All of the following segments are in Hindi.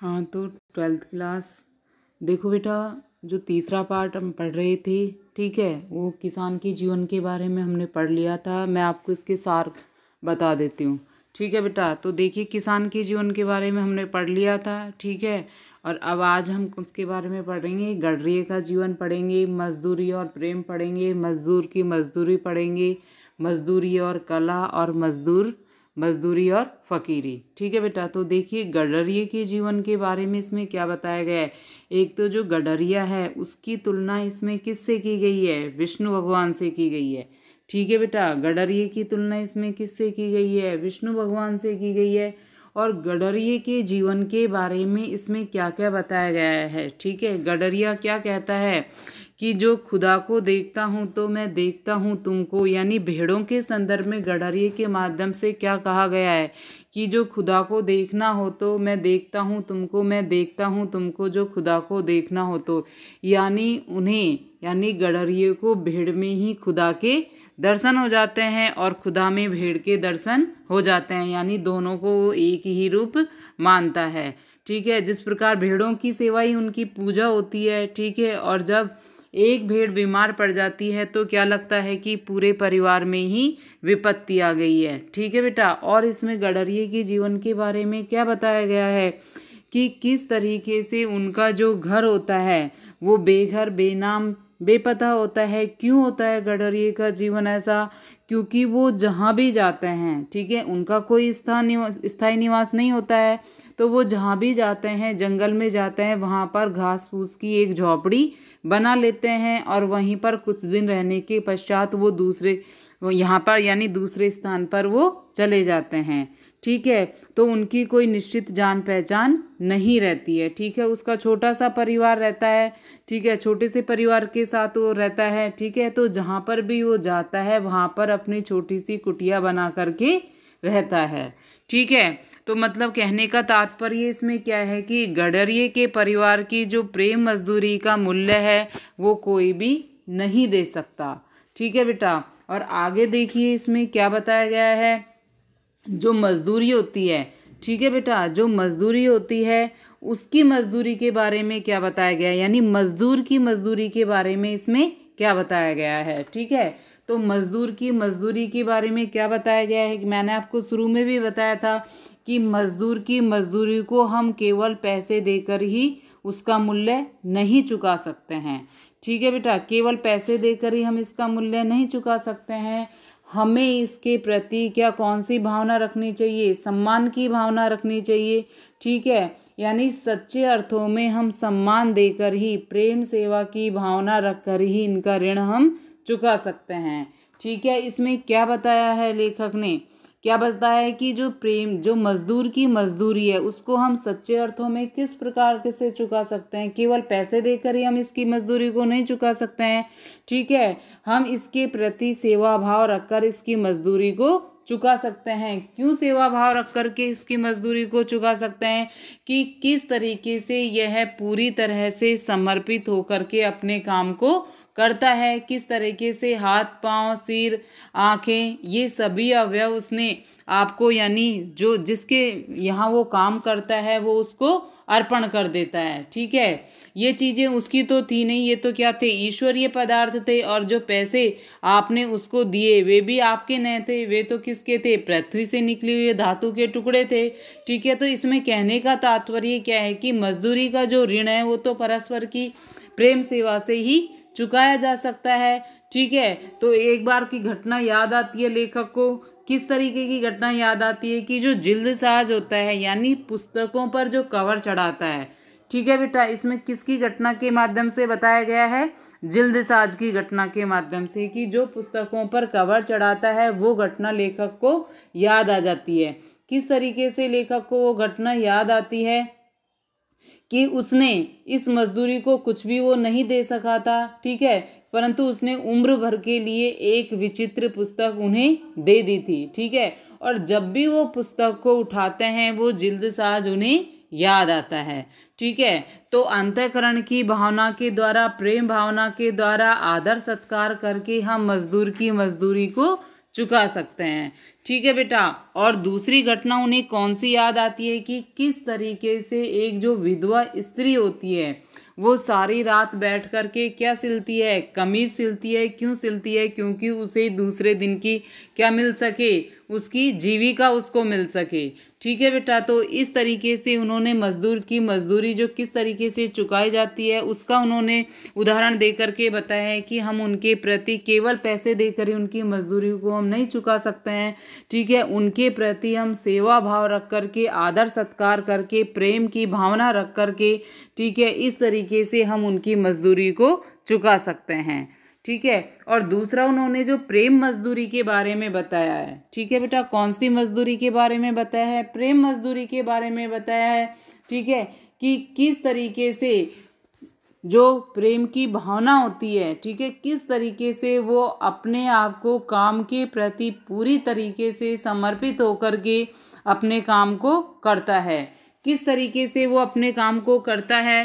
हाँ तो ट्वेल्थ क्लास देखो बेटा जो तीसरा पार्ट हम पढ़ रहे थे ठीक है वो किसान के जीवन के बारे में हमने पढ़ लिया था मैं आपको इसके सार बता देती हूँ ठीक है बेटा तो देखिए किसान के जीवन के बारे में हमने पढ़ लिया था ठीक है और अब आज हम उसके बारे में पढ़ेंगे गडरिए का जीवन पढ़ेंगे मजदूरी और प्रेम पढ़ेंगे मजदूर की मजदूरी पढ़ेंगे मजदूरी और कला और मजदूर मजदूरी और फ़कीरी ठीक है बेटा तो देखिए गडरिए के जीवन के बारे में इसमें क्या बताया गया है एक तो जो गडरिया है उसकी तुलना इसमें किससे की गई है विष्णु भगवान से की गई है ठीक है बेटा गडरिए की तुलना इसमें किससे की गई है विष्णु भगवान से की गई है और गडरिए के जीवन के बारे में इसमें क्या क्या बताया गया है ठीक है गडरिया क्या कहता है कि जो खुदा को देखता हूँ तो मैं देखता हूँ तुमको यानी भेड़ों के संदर्भ में गडरिए के माध्यम से क्या कहा गया है कि जो खुदा को देखना हो तो मैं देखता हूँ तुमको मैं देखता हूँ तुमको जो खुदा को देखना हो तो यानी उन्हें यानी गडरिये को भेड़ में ही खुदा के दर्शन हो जाते हैं और खुदा में भेड़ के दर्शन हो जाते हैं यानी दोनों को वो एक ही रूप मानता है ठीक है जिस प्रकार भेड़ों की सेवा ही उनकी पूजा होती है ठीक है और जब एक भेड़ बीमार पड़ जाती है तो क्या लगता है कि पूरे परिवार में ही विपत्ति आ गई है ठीक है बेटा और इसमें गडरिए के जीवन के बारे में क्या बताया गया है कि किस तरीके से उनका जो घर होता है वो बेघर बेनाम बेपता होता है क्यों होता है गडरिए का जीवन ऐसा क्योंकि वो जहाँ भी जाते हैं ठीक है उनका कोई स्थान निवास स्थायी निवास नहीं होता है तो वो जहाँ भी जाते हैं जंगल में जाते हैं वहाँ पर घास फूस की एक झोपड़ी बना लेते हैं और वहीं पर कुछ दिन रहने के पश्चात वो दूसरे यहाँ पर यानी दूसरे स्थान पर वो चले जाते हैं ठीक है तो उनकी कोई निश्चित जान पहचान नहीं रहती है ठीक है उसका छोटा सा परिवार रहता है ठीक है छोटे से परिवार के साथ वो रहता है ठीक है तो जहाँ पर भी वो जाता है वहाँ पर अपनी छोटी सी कुटिया बना करके रहता है ठीक है तो मतलब कहने का तात्पर्य इसमें क्या है कि गडरिये के परिवार की जो प्रेम मजदूरी का मूल्य है वो कोई भी नहीं दे सकता ठीक है बेटा और आगे देखिए इसमें क्या बताया गया है जो मज़दूरी होती है ठीक है बेटा जो मज़दूरी होती है उसकी मज़दूरी के बारे में क्या बताया गया है यानी मज़दूर की मज़दूरी के बारे में इसमें क्या बताया गया है ठीक है तो मज़दूर की मज़दूरी के बारे में क्या बताया गया है कि मैंने आपको शुरू में भी बताया था कि मज़दूर की मज़दूरी को हम केवल पैसे देकर ही उसका मूल्य नहीं चुका सकते हैं ठीक है बेटा केवल पैसे देकर ही हम इसका मूल्य नहीं चुका सकते हैं हमें इसके प्रति क्या कौन सी भावना रखनी चाहिए सम्मान की भावना रखनी चाहिए ठीक है यानी सच्चे अर्थों में हम सम्मान देकर ही प्रेम सेवा की भावना रखकर ही इनका ऋण हम चुका सकते हैं ठीक है इसमें क्या बताया है लेखक ने क्या बचता है कि जो प्रेम जो मजदूर की मजदूरी है उसको हम सच्चे अर्थों में किस प्रकार से चुका सकते हैं केवल पैसे देकर ही हम इसकी मजदूरी को नहीं चुका सकते हैं ठीक है हम इसके प्रति सेवा भाव रखकर इसकी मजदूरी को चुका सकते हैं क्यों सेवा भाव रख कर के इसकी मजदूरी को चुका सकते हैं कि किस तरीके से यह पूरी तरह से समर्पित होकर के अपने काम को करता है किस तरीके से हाथ पांव सिर आँखें ये सभी अवयव उसने आपको यानी जो जिसके यहाँ वो काम करता है वो उसको अर्पण कर देता है ठीक है ये चीज़ें उसकी तो थी नहीं ये तो क्या थे ईश्वरीय पदार्थ थे और जो पैसे आपने उसको दिए वे भी आपके नए थे वे तो किसके थे पृथ्वी से निकले हुए धातु के टुकड़े थे ठीक है तो इसमें कहने का तात्पर्य क्या है कि मजदूरी का जो ऋण है वो तो परस्पर की प्रेम सेवा से ही चुकाया जा सकता है ठीक है तो एक बार की घटना याद आती है लेखक को किस तरीके की घटना याद आती है कि जो जिल्द साज होता है यानी पुस्तकों पर जो कवर चढ़ाता है ठीक है बेटा इसमें किसकी घटना के माध्यम से बताया गया है जिल्द साज की घटना के माध्यम से कि जो पुस्तकों पर कवर चढ़ाता है वो घटना लेखक को याद आ जाती है किस तरीके से लेखक को वो घटना याद आती है कि उसने इस मजदूरी को कुछ भी वो नहीं दे सका था ठीक है परंतु उसने उम्र भर के लिए एक विचित्र पुस्तक उन्हें दे दी थी ठीक है और जब भी वो पुस्तक को उठाते हैं वो जिल्द साज उन्हें याद आता है ठीक है तो अंतकरण की भावना के द्वारा प्रेम भावना के द्वारा आदर सत्कार करके हम मजदूर की मजदूरी को चुका सकते हैं ठीक है बेटा और दूसरी घटना उन्हें कौन सी याद आती है कि किस तरीके से एक जो विधवा स्त्री होती है वो सारी रात बैठ कर के क्या सिलती है कमीज सिलती है क्यों सिलती है क्योंकि उसे दूसरे दिन की क्या मिल सके उसकी जीविका उसको मिल सके ठीक है बेटा तो इस तरीके से उन्होंने मजदूर की मजदूरी जो किस तरीके से चुकाई जाती है उसका उन्होंने उदाहरण दे करके बताया है कि हम उनके प्रति केवल पैसे देकर ही उनकी मजदूरी को हम नहीं चुका सकते हैं ठीक है उनके प्रति हम सेवा भाव रख करके आदर सत्कार करके प्रेम की भावना रख करके ठीक है इस तरीके से हम उनकी मजदूरी को चुका सकते हैं ठीक है और दूसरा उन्होंने जो प्रेम मजदूरी के बारे में बताया है ठीक है बेटा कौन सी मजदूरी के बारे में बताया है प्रेम मजदूरी के बारे में बताया है ठीक है कि किस तरीके से जो प्रेम की भावना होती है ठीक है किस तरीके से वो अपने आप को काम के प्रति पूरी तरीके से समर्पित होकर के अपने काम को करता है किस तरीके से वो अपने काम को करता है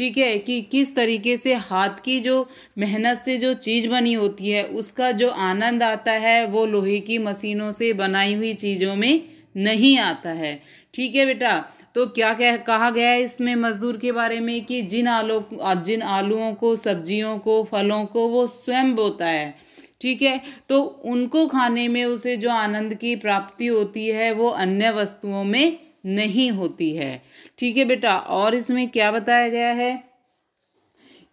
ठीक है कि किस तरीके से हाथ की जो मेहनत से जो चीज़ बनी होती है उसका जो आनंद आता है वो लोहे की मशीनों से बनाई हुई चीज़ों में नहीं आता है ठीक है बेटा तो क्या कह कहा गया है इसमें मजदूर के बारे में कि जिन आलू जिन आलुओं को सब्जियों को फलों को वो स्वयं बोता है ठीक है तो उनको खाने में उसे जो आनंद की प्राप्ति होती है वो अन्य वस्तुओं में नहीं होती है ठीक है बेटा और इसमें क्या बताया गया है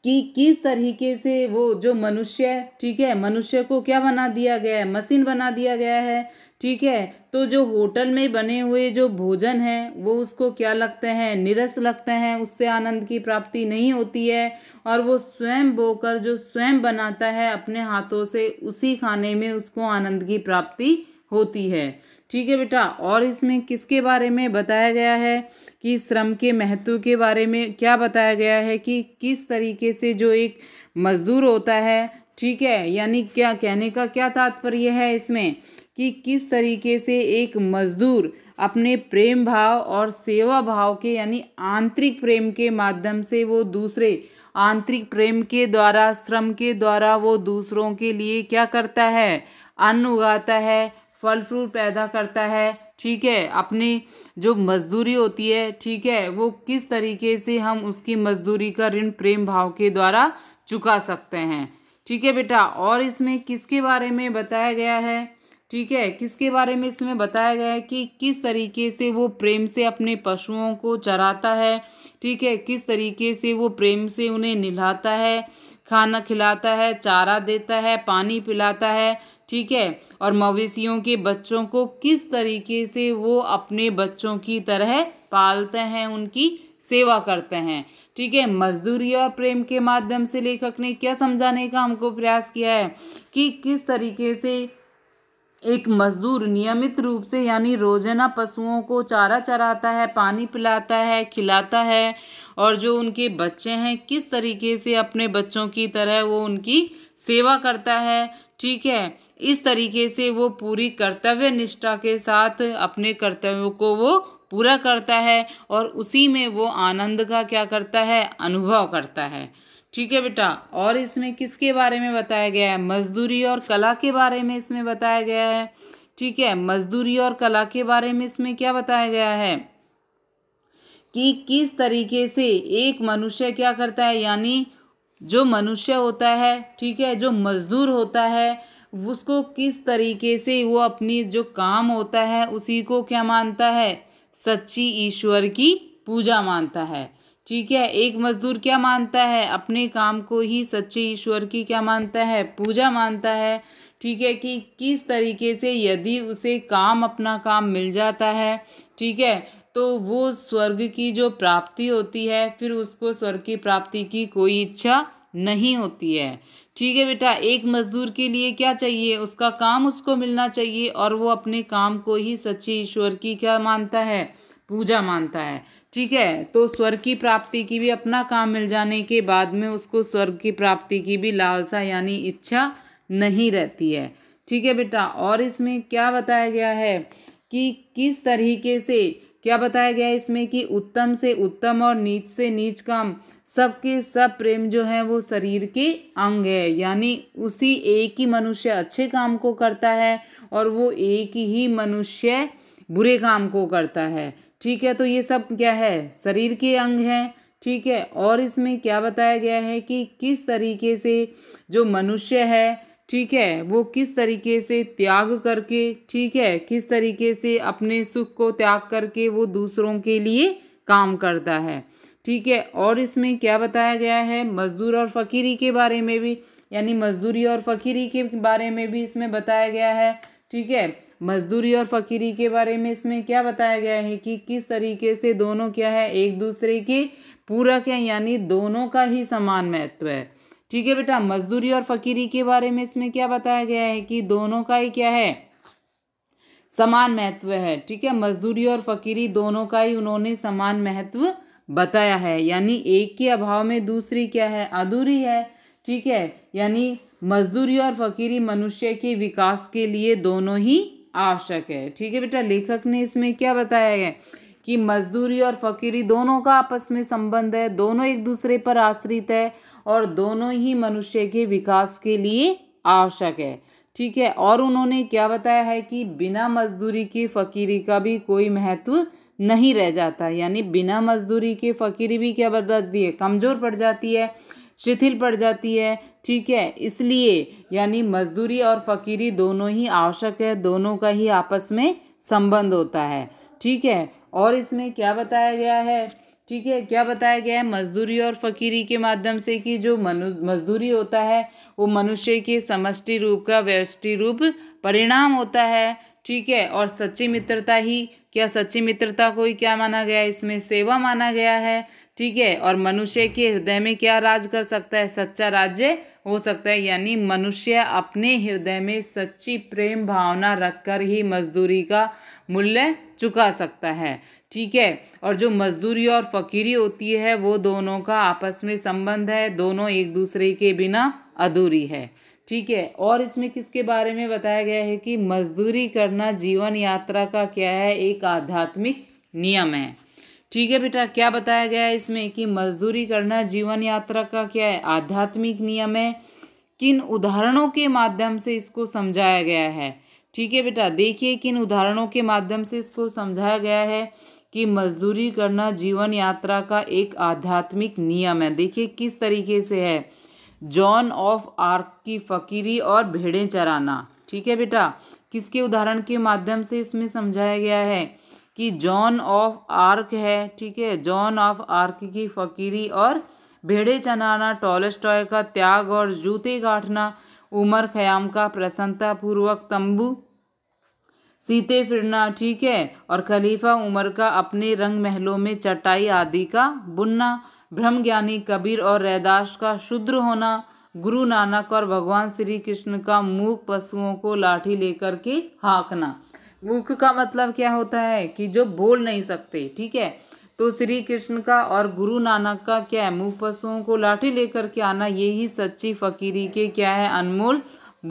कि किस तरीके से वो जो मनुष्य ठीक है मनुष्य को क्या बना दिया गया है मशीन बना दिया गया है ठीक है तो जो होटल में बने हुए जो भोजन है वो उसको क्या लगते हैं निरस लगते हैं उससे आनंद की प्राप्ति नहीं होती है और वो स्वयं बोकर जो स्वयं बनाता है अपने हाथों से उसी खाने में उसको आनंद की प्राप्ति होती है ठीक है बेटा और इसमें किसके बारे में बताया गया है कि श्रम के महत्व के बारे में क्या बताया गया है कि किस तरीके से जो एक मज़दूर होता है ठीक है यानी क्या कहने का क्या तात्पर्य है इसमें कि किस तरीके से एक मज़दूर अपने प्रेम भाव और सेवा भाव के यानी आंतरिक प्रेम के माध्यम से वो दूसरे आंतरिक प्रेम के द्वारा श्रम के द्वारा वो दूसरों के लिए क्या करता है अन्न उगाता है फल फ्रूट पैदा करता है ठीक है अपनी जो मजदूरी होती है ठीक है वो किस तरीके से हम उसकी मजदूरी का ऋण प्रेम भाव के द्वारा चुका सकते हैं ठीक है बेटा और इसमें किसके बारे में बताया गया है ठीक है किसके बारे में इसमें बताया गया है कि किस तरीके से वो प्रेम से अपने पशुओं को चराता है ठीक है किस तरीके से वो प्रेम से उन्हें निभाता है खाना खिलाता है चारा देता है पानी पिलाता है ठीक है और मवेशियों के बच्चों को किस तरीके से वो अपने बच्चों की तरह पालते हैं उनकी सेवा करते हैं ठीक है मजदूरी और प्रेम के माध्यम से लेखक ने क्या समझाने का हमको प्रयास किया है कि किस तरीके से एक मजदूर नियमित रूप से यानी रोजाना पशुओं को चारा चराता है पानी पिलाता है खिलाता है और जो उनके बच्चे हैं किस तरीके से अपने बच्चों की तरह वो उनकी सेवा करता है ठीक है इस तरीके से वो पूरी कर्तव्य निष्ठा के साथ अपने कर्तव्यों को वो पूरा करता है और उसी में वो आनंद का क्या करता है अनुभव करता है ठीक है बेटा और इसमें किसके बारे में बताया गया है मजदूरी और कला के बारे में इसमें बताया गया है ठीक है मजदूरी और कला के बारे में इसमें क्या बताया गया है कि किस तरीके से एक मनुष्य क्या करता है यानी जो मनुष्य होता है ठीक है जो मज़दूर होता है उसको किस तरीके से वो अपनी जो काम होता है उसी को क्या मानता है सच्ची ईश्वर की पूजा मानता है ठीक है एक मजदूर क्या मानता है अपने काम को ही सच्चे ईश्वर की क्या मानता है पूजा मानता है ठीक है कि किस तरीके से यदि उसे काम अपना काम मिल जाता है ठीक है तो वो स्वर्ग की जो प्राप्ति होती है फिर उसको स्वर्ग की प्राप्ति की कोई इच्छा नहीं होती है ठीक है बेटा एक मजदूर के लिए क्या चाहिए उसका काम उसको मिलना चाहिए और वो अपने काम को ही सच्ची ईश्वर की क्या मानता है पूजा मानता है ठीक है तो स्वर्ग की प्राप्ति की भी अपना काम मिल जाने के बाद में उसको स्वर्ग की प्राप्ति की भी लालसा यानी इच्छा नहीं रहती है ठीक है बेटा और इसमें क्या बताया गया है कि किस तरीके से क्या बताया गया है इसमें कि उत्तम से उत्तम और नीच से नीच काम सबके सब प्रेम जो है वो शरीर के अंग है यानी उसी एक ही मनुष्य अच्छे काम को करता है और वो एक ही मनुष्य बुरे काम को करता है ठीक है तो ये सब क्या है शरीर के अंग हैं ठीक है और इसमें क्या बताया गया है कि किस तरीके से जो मनुष्य है ठीक है वो किस तरीके से त्याग करके ठीक है किस तरीके से अपने सुख को त्याग करके वो दूसरों के लिए काम करता है ठीक है और इसमें क्या बताया गया है मज़दूर और फ़कीरी के बारे में भी यानी मज़दूरी और फ़कीरी के बारे में भी इसमें बताया गया है ठीक है मजदूरी और फ़कीरी के बारे में इसमें क्या बताया गया है कि किस तरीके से दोनों क्या है एक दूसरे के पूरक है यानी दोनों का ही समान महत्व है ठीक है बेटा मजदूरी और फकीरी के बारे में इसमें क्या बताया गया है कि दोनों का ही क्या है समान महत्व है ठीक है मजदूरी और फकीरी दोनों का ही उन्होंने समान महत्व बताया है यानी एक के अभाव में दूसरी क्या है अधूरी है ठीक है यानी मजदूरी और फकीरी मनुष्य के विकास के लिए दोनों ही आवश्यक है ठीक है बेटा लेखक ने इसमें क्या बताया है कि मजदूरी और फकीरी दोनों का आपस में संबंध है दोनों एक दूसरे पर आश्रित है और दोनों ही मनुष्य के विकास के लिए आवश्यक है ठीक है और उन्होंने क्या बताया है कि बिना मजदूरी के फकीरी का भी कोई महत्व नहीं रह जाता यानी बिना मजदूरी के फकीरी भी क्या बढ़ जाती है कमज़ोर पड़ जाती है शिथिल पड़ जाती है ठीक है इसलिए यानी मजदूरी और फकीरी दोनों ही आवश्यक है दोनों का ही आपस में संबंध होता है ठीक है और इसमें क्या बताया गया है ठीक है क्या बताया गया है मजदूरी और फकीरी के माध्यम से कि जो मनु मजदूरी होता है वो मनुष्य के समष्टि रूप का व्यष्टि रूप परिणाम होता है ठीक है और सच्ची मित्रता ही क्या सच्ची मित्रता को ही क्या माना गया है इसमें सेवा माना गया है ठीक है और मनुष्य के हृदय में क्या राज कर सकता है सच्चा राज्य हो सकता है यानी मनुष्य अपने हृदय में सच्ची प्रेम भावना रखकर ही मजदूरी का मूल्य चुका सकता है ठीक है और जो मजदूरी और फकीरी होती है वो दोनों का आपस में संबंध है दोनों एक दूसरे के बिना अधूरी है ठीक है और इसमें किसके बारे में बताया गया है कि मजदूरी करना जीवन यात्रा का क्या है एक आध्यात्मिक नियम है ठीक है बेटा क्या बताया गया है इसमें कि मजदूरी करना जीवन यात्रा का क्या है आध्यात्मिक नियम है किन उदाहरणों के माध्यम से इसको समझाया गया है ठीक है बेटा देखिए किन उदाहरणों के माध्यम से इसको समझाया गया है कि मजदूरी करना जीवन यात्रा का एक आध्यात्मिक नियम है देखिए किस तरीके से है जॉन ऑफ आर्क की फकीरी और भेड़ें चराना ठीक है बेटा किसके उदाहरण के माध्यम से इसमें समझाया गया है कि जॉन ऑफ आर्क है ठीक है जॉन ऑफ आर्क की फकीरी और भेड़े चनाना टॉलस्टॉय का त्याग और जूते गांठना उमर खयाम का प्रसन्नतापूर्वक तंबू सीते फिरना ठीक है और खलीफा उमर का अपने रंग महलों में चटाई आदि का बुनना ज्ञानी कबीर और रैदास का शूद्र होना गुरु नानक और भगवान श्री कृष्ण का मूक पशुओं को लाठी लेकर के हाँकना मूक का मतलब क्या होता है कि जो बोल नहीं सकते ठीक है तो श्री कृष्ण का और गुरु नानक का क्या है मूक पशुओं को लाठी लेकर के आना यही सच्ची फकीरी के क्या है अनमोल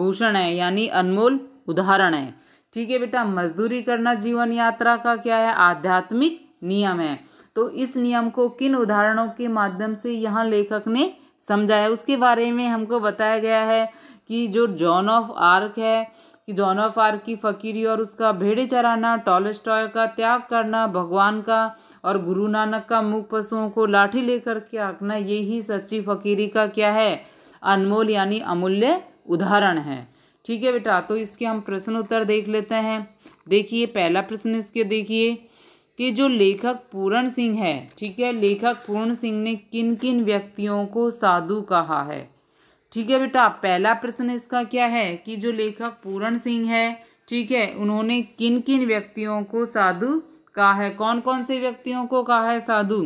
भूषण है यानी अनमोल उदाहरण है ठीक है बेटा मजदूरी करना जीवन यात्रा का क्या है आध्यात्मिक नियम है तो इस नियम को किन उदाहरणों के माध्यम से यहाँ लेखक ने समझाया उसके बारे में हमको बताया गया है कि जो जॉन ऑफ आर्क है कि जॉन ऑफ आर्क की फकीरी और उसका भेड़े चराना टॉलेस्टॉय का त्याग करना भगवान का और गुरु नानक का मुख पशुओं को लाठी लेकर के आंकना यही सच्ची फकीरी का क्या है अनमोल यानी अमूल्य उदाहरण है ठीक है बेटा तो इसके हम प्रश्न उत्तर देख लेते हैं देखिए पहला प्रश्न इसके देखिए कि जो लेखक पूरण सिंह है ठीक है लेखक पूरण सिंह ने किन किन व्यक्तियों को साधु कहा है ठीक है बेटा पहला प्रश्न इसका क्या है कि जो लेखक पूरण सिंह है ठीक है उन्होंने किन किन व्यक्तियों को साधु कहा है कौन कौन से व्यक्तियों को कहा है साधु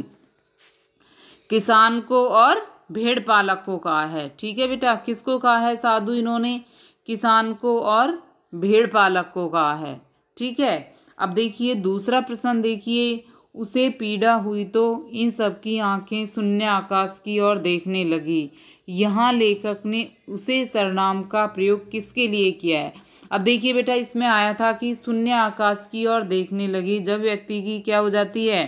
किसान को और भेड़ पालक को कहा है ठीक है बेटा किसको कहा है साधु इन्होंने किसान को और भेड़ पालक को कहा है ठीक है अब देखिए दूसरा प्रश्न देखिए उसे पीड़ा हुई तो इन सब की आंखें शून्य आकाश की ओर देखने लगी यहाँ लेखक ने उसे सरनाम का प्रयोग किसके लिए किया है अब देखिए बेटा इसमें आया था कि शून्य आकाश की ओर देखने लगी जब व्यक्ति की क्या हो जाती है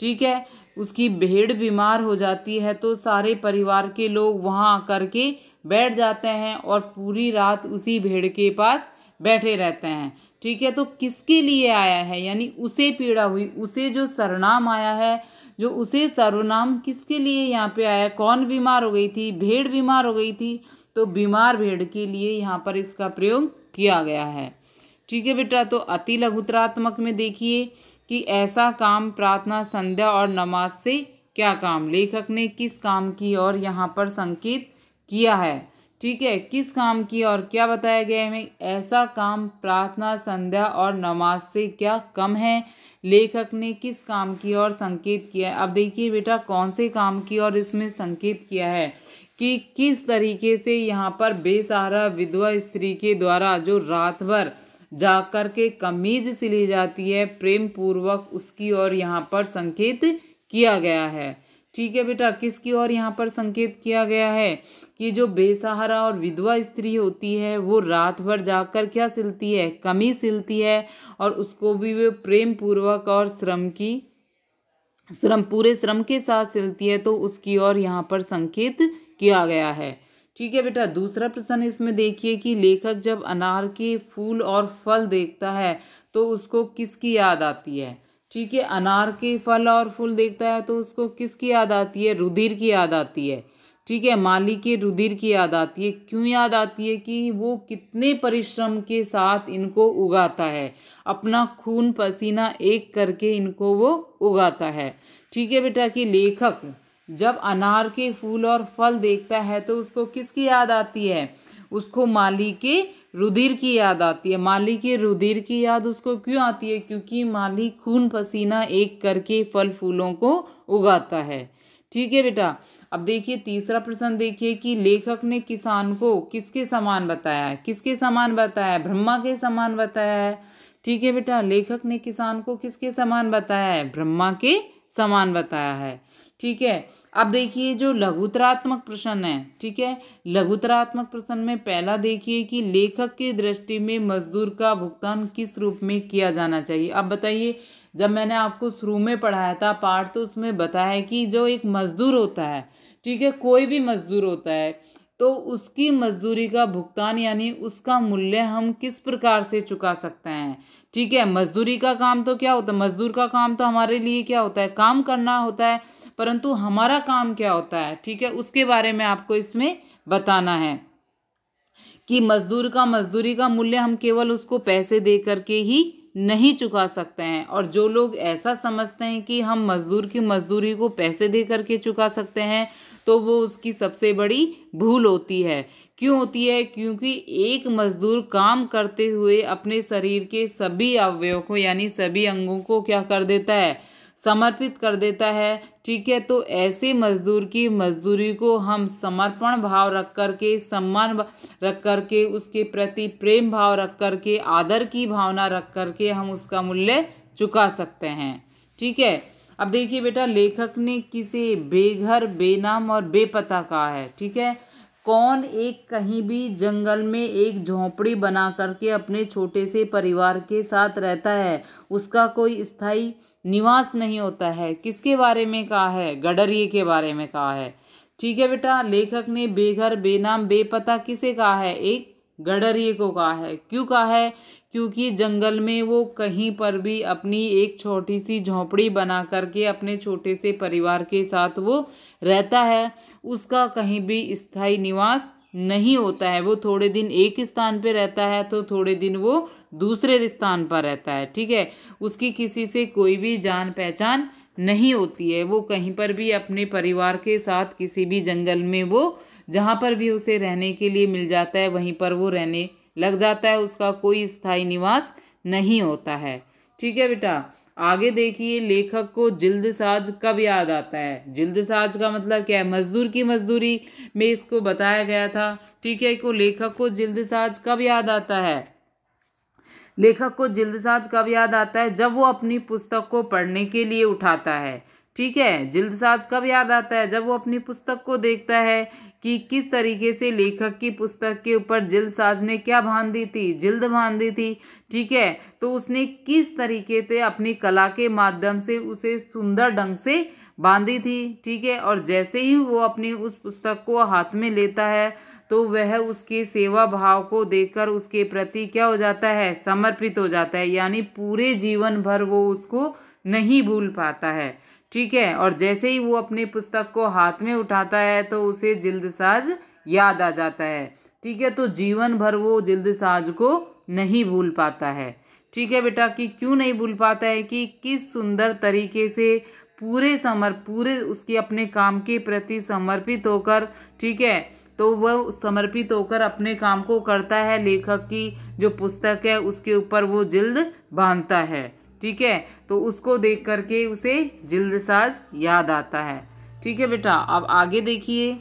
ठीक है उसकी भेड़ बीमार हो जाती है तो सारे परिवार के लोग वहाँ आकर के बैठ जाते हैं और पूरी रात उसी भेड़ के पास बैठे रहते हैं ठीक है तो किसके लिए आया है यानी उसे पीड़ा हुई उसे जो सरनाम आया है जो उसे सर्वनाम किसके लिए यहाँ पे आया कौन बीमार हो गई थी भेड़ बीमार हो गई थी तो बीमार भेड़ के लिए यहाँ पर इसका प्रयोग किया गया है ठीक है बेटा तो अति लघुतरात्मक में देखिए कि ऐसा काम प्रार्थना संध्या और नमाज से क्या काम लेखक ने किस काम की और यहाँ पर संकेत किया है ठीक है किस काम की और क्या बताया गया है ऐसा काम प्रार्थना संध्या और नमाज से क्या कम है लेखक ने किस काम की और संकेत किया है अब देखिए बेटा कौन से काम की और इसमें संकेत किया है कि किस तरीके से यहाँ पर बेसहारा विधवा स्त्री के द्वारा जो रात भर जाकर के कमीज सिली जाती है प्रेम पूर्वक उसकी और यहाँ पर संकेत किया गया है ठीक है बेटा किसकी ओर यहाँ पर संकेत किया गया है कि जो बेसहारा और विधवा स्त्री होती है वो रात भर जाकर क्या सिलती है कमी सिलती है और उसको भी वे प्रेम पूर्वक और श्रम की श्रम पूरे श्रम के साथ सिलती है तो उसकी ओर यहाँ पर संकेत किया गया है ठीक है बेटा दूसरा प्रश्न इसमें देखिए कि लेखक जब अनार के फूल और फल देखता है तो उसको किसकी याद आती है ठीक है अनार के फल और फूल देखता है तो उसको किसकी याद आती है रुधिर की याद आती है ठीक है माली के रुधिर की याद आती है क्यों याद आती है कि वो कितने परिश्रम के साथ इनको उगाता है अपना खून पसीना एक करके इनको वो उगाता है ठीक है बेटा कि लेखक जब अनार के फूल और फल देखता है तो उसको किसकी याद आती है उसको माली के रुधिर की याद आती है माली के रुधिर की याद उसको क्यों आती है क्योंकि माली खून पसीना एक करके फल फूलों को उगाता है ठीक है बेटा अब देखिए तीसरा प्रश्न देखिए कि लेखक ने किसान को किसके समान बताया है किसके समान बताया है ब्रह्मा के समान बताया है ठीक है बेटा लेखक ने किसान को किसके समान बताया है ब्रह्मा के समान बताया है ठीक है अब देखिए जो लघुतरात्मक प्रश्न है ठीक है लघुतरात्मक प्रश्न में पहला देखिए कि लेखक की दृष्टि में मजदूर का भुगतान किस रूप में किया जाना चाहिए अब बताइए जब मैंने आपको शुरू में पढ़ाया था पाठ तो उसमें बताया कि जो एक मजदूर होता है ठीक है कोई भी मजदूर होता है तो उसकी मजदूरी का भुगतान यानी उसका मूल्य हम किस प्रकार से चुका सकते हैं ठीक है मजदूरी का काम तो क्या होता है मजदूर का काम तो हमारे लिए क्या होता है काम करना होता है परंतु हमारा काम क्या होता है ठीक है उसके बारे में आपको इसमें बताना है कि मजदूर का मजदूरी का मूल्य हम केवल उसको पैसे दे करके ही नहीं चुका सकते हैं और जो लोग ऐसा समझते हैं कि हम मजदूर की मजदूरी को पैसे दे करके चुका सकते हैं तो वो उसकी सबसे बड़ी भूल होती है क्यों होती है क्योंकि एक मजदूर काम करते हुए अपने शरीर के सभी अवयवों को यानी सभी अंगों को क्या कर देता है समर्पित कर देता है ठीक है तो ऐसे मजदूर की मजदूरी को हम समर्पण भाव रख कर के सम्मान रख कर के उसके प्रति प्रेम भाव रख कर के आदर की भावना रख कर के हम उसका मूल्य चुका सकते हैं ठीक है अब देखिए बेटा लेखक ने किसे बेघर बेनाम और बेपता कहा है ठीक है कौन एक कहीं भी जंगल में एक झोंपड़ी बना करके अपने छोटे से परिवार के साथ रहता है उसका कोई स्थायी निवास नहीं होता है किसके बारे में कहा है गडरिये के बारे में कहा है ठीक है बेटा लेखक ने बेघर बेनाम बेपता किसे कहा है एक गडरिये को कहा है क्यों कहा है क्योंकि जंगल में वो कहीं पर भी अपनी एक छोटी सी झोपड़ी बना करके अपने छोटे से परिवार के साथ वो रहता है उसका कहीं भी स्थायी निवास नहीं होता है वो थोड़े दिन एक स्थान पे रहता है तो थोड़े दिन वो दूसरे स्थान पर रहता है ठीक है उसकी किसी से कोई भी जान पहचान नहीं होती है वो कहीं पर भी अपने परिवार के साथ किसी भी जंगल में वो जहाँ पर भी उसे रहने के लिए मिल जाता है वहीं पर वो रहने लग जाता है उसका कोई स्थायी निवास नहीं होता है ठीक है बेटा आगे देखिए लेखक को साज कब याद आता है साज का मतलब क्या है मजदूर की मजदूरी में इसको बताया गया था ठीक है को लेखक को जिल्द साज कब याद आता है लेखक को जिल्दसाज कब याद आता है जब वो अपनी पुस्तक को पढ़ने के लिए उठाता है ठीक है जिल्दसाज कब याद आता है जब वो अपनी पुस्तक को देखता है कि किस तरीके से लेखक की पुस्तक के ऊपर जिल्द साज ने क्या बांध दी थी जिल्द बांध दी थी ठीक है तो उसने किस तरीके से अपनी कला के माध्यम से उसे सुंदर ढंग से बांधी थी ठीक है और जैसे ही वो अपनी उस पुस्तक को हाथ में लेता है तो वह उसके सेवा भाव को देखकर उसके प्रति क्या हो जाता है समर्पित हो जाता है यानी पूरे जीवन भर वो उसको नहीं भूल पाता है ठीक है और जैसे ही वो अपने पुस्तक को हाथ में उठाता है तो उसे जिल्दसाज याद आ जाता है ठीक है तो जीवन भर वो जिल्दसाज को नहीं भूल पाता है ठीक है बेटा कि क्यों नहीं भूल पाता है कि किस सुंदर तरीके से पूरे समर पूरे उसकी अपने काम के प्रति समर्पित होकर ठीक है तो वह समर्पित होकर अपने काम को करता है लेखक की जो पुस्तक है उसके ऊपर वो जिल्द बांधता है ठीक है तो उसको देख करके उसे जिल्दसाज याद आता है ठीक है बेटा अब आगे देखिए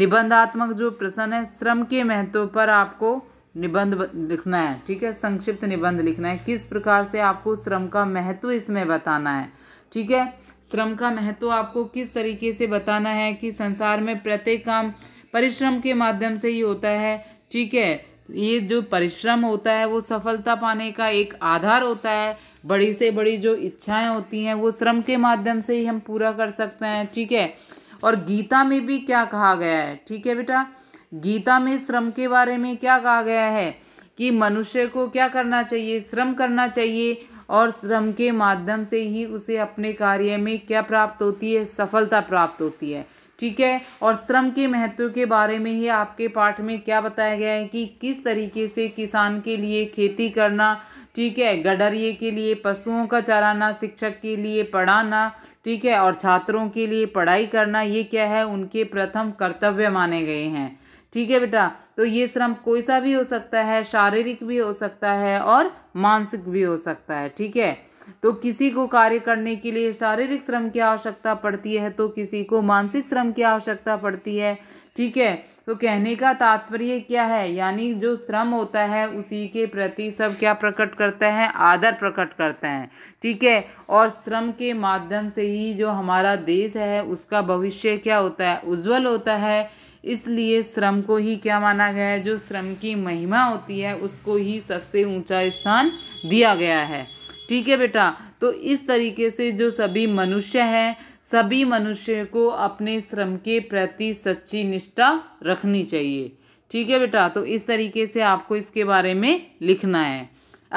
निबंधात्मक जो प्रश्न है श्रम के महत्व पर आपको निबंध लिखना है ठीक है संक्षिप्त निबंध लिखना है किस प्रकार से आपको श्रम का महत्व इसमें बताना है ठीक है श्रम का महत्व आपको किस तरीके से बताना है कि संसार में प्रत्येक काम परिश्रम के माध्यम से ही होता है ठीक है ये जो परिश्रम होता है वो सफलता पाने का एक आधार होता है बड़ी से बड़ी जो इच्छाएं होती हैं वो श्रम के माध्यम से ही हम पूरा कर सकते हैं ठीक है और गीता में भी क्या कहा गया है ठीक है बेटा गीता में श्रम के बारे में क्या कहा गया है कि मनुष्य को क्या करना चाहिए श्रम करना चाहिए और श्रम के माध्यम से ही उसे अपने कार्य में क्या प्राप्त होती है सफलता प्राप्त होती है ठीक है और श्रम के महत्व के बारे में ही आपके पाठ में क्या बताया गया है कि किस तरीके से किसान के लिए खेती करना ठीक है गडरिए के लिए पशुओं का चराना शिक्षक के लिए पढ़ाना ठीक है और छात्रों के लिए पढ़ाई करना ये क्या है उनके प्रथम कर्तव्य माने गए हैं ठीक है बेटा तो ये श्रम कोई सा भी हो सकता है शारीरिक भी हो सकता है और मानसिक भी हो सकता है ठीक है तो किसी को कार्य करने के लिए शारीरिक श्रम की आवश्यकता पड़ती है तो किसी को मानसिक श्रम की आवश्यकता पड़ती है ठीक है तो कहने का तात्पर्य क्या है यानी जो श्रम होता है उसी के प्रति सब क्या प्रकट करते हैं आदर प्रकट करते हैं ठीक है और श्रम के माध्यम से ही जो हमारा देश है उसका भविष्य क्या होता है उज्ज्वल होता है इसलिए श्रम को ही क्या माना गया है जो श्रम की महिमा होती है उसको ही सबसे ऊंचा स्थान दिया गया है ठीक है बेटा तो इस तरीके से जो सभी मनुष्य हैं सभी मनुष्य को अपने श्रम के प्रति सच्ची निष्ठा रखनी चाहिए ठीक है बेटा तो इस तरीके से आपको इसके बारे में लिखना है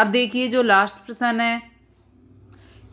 अब देखिए जो लास्ट प्रश्न है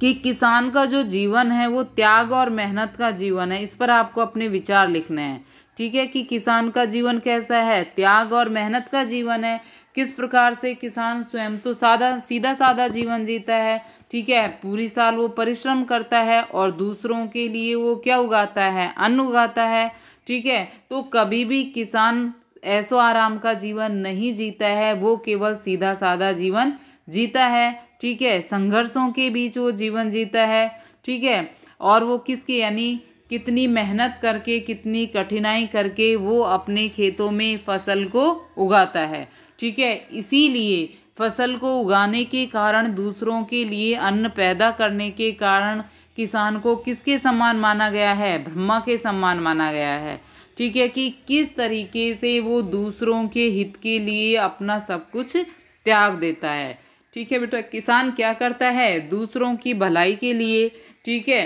कि किसान का जो जीवन है वो त्याग और मेहनत का जीवन है इस पर आपको अपने विचार लिखने हैं ठीक है कि किसान का जीवन कैसा है त्याग और मेहनत का जीवन है किस प्रकार से किसान स्वयं तो सादा सीधा साधा जीवन जीता है ठीक है पूरी साल वो परिश्रम करता है और दूसरों के लिए वो क्या उगाता है अन्न उगाता है ठीक है तो कभी भी किसान ऐसो आराम का जीवन नहीं जीता है वो केवल सीधा साधा जीवन जीता है ठीक है संघर्षों के बीच वो जीवन जीता है ठीक है और वो किसके यानी कितनी मेहनत करके कितनी कठिनाई करके वो अपने खेतों में फसल को उगाता है ठीक है इसीलिए फसल को उगाने के कारण दूसरों के लिए अन्न पैदा करने के कारण किसान को किसके समान माना गया है ब्रह्मा के समान माना गया है ठीक है कि किस तरीके से वो दूसरों के हित के लिए अपना सब कुछ त्याग देता है ठीक है बेटा किसान क्या करता है दूसरों की भलाई के लिए ठीक है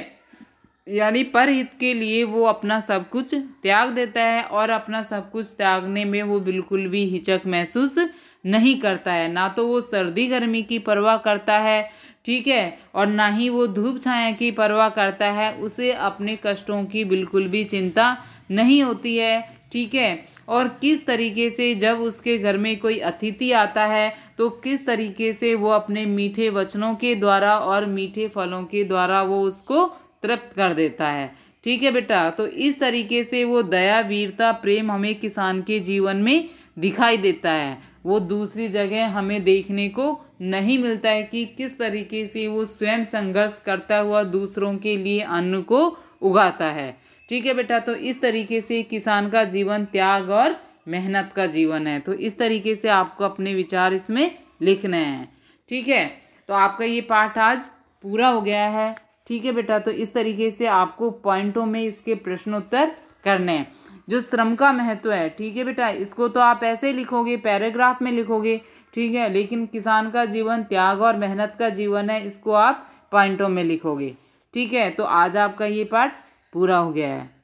यानी पर हित के लिए वो अपना सब कुछ त्याग देता है और अपना सब कुछ त्यागने में वो बिल्कुल भी हिचक महसूस नहीं करता है ना तो वो सर्दी गर्मी की परवाह करता है ठीक है और ना ही वो धूप छाया की परवाह करता है उसे अपने कष्टों की बिल्कुल भी चिंता नहीं होती है ठीक है और किस तरीके से जब उसके घर में कोई अतिथि आता है तो किस तरीके से वो अपने मीठे वचनों के द्वारा और मीठे फलों के द्वारा वो उसको तृप्त कर देता है ठीक है बेटा तो इस तरीके से वो दया वीरता प्रेम हमें किसान के जीवन में दिखाई देता है वो दूसरी जगह हमें देखने को नहीं मिलता है कि किस तरीके से वो स्वयं संघर्ष करता हुआ दूसरों के लिए अन्न को उगाता है ठीक है बेटा तो इस तरीके से किसान का जीवन त्याग और मेहनत का जीवन है तो इस तरीके से आपको अपने विचार इसमें लिखने हैं ठीक है तो आपका ये पाठ आज पूरा हो गया है ठीक है बेटा तो इस तरीके से आपको पॉइंटों में इसके प्रश्नोत्तर करने हैं जो श्रम का महत्व है ठीक है बेटा इसको तो आप ऐसे लिखोगे पैराग्राफ में लिखोगे ठीक है लेकिन किसान का जीवन त्याग और मेहनत का जीवन है इसको आप पॉइंटों में लिखोगे ठीक है तो आज आपका ये पार्ट पूरा हो गया है